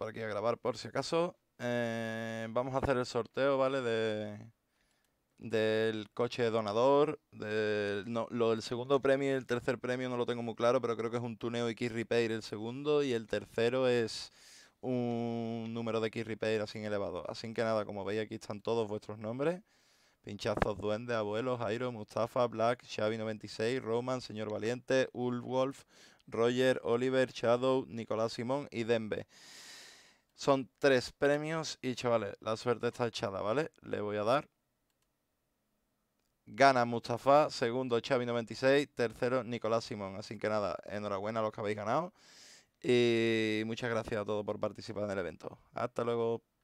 Para aquí a grabar por si acaso. Eh, vamos a hacer el sorteo, ¿vale? De, del coche donador. no, lo, el segundo premio y el tercer premio no lo tengo muy claro, pero creo que es un tuneo X Repair el segundo y el tercero es un número de key Repair así elevado. Así que nada, como veis aquí están todos vuestros nombres. Pinchazos, Duende, Abuelos, Jairo, Mustafa, Black, Xavi96, Roman, Señor Valiente, Wolf Roger, Oliver, Shadow, Nicolás Simón y Dembe. Son tres premios y chavales, la suerte está echada, ¿vale? Le voy a dar. Gana Mustafa, segundo Xavi96, tercero Nicolás Simón. Así que nada, enhorabuena a los que habéis ganado. Y muchas gracias a todos por participar en el evento. Hasta luego.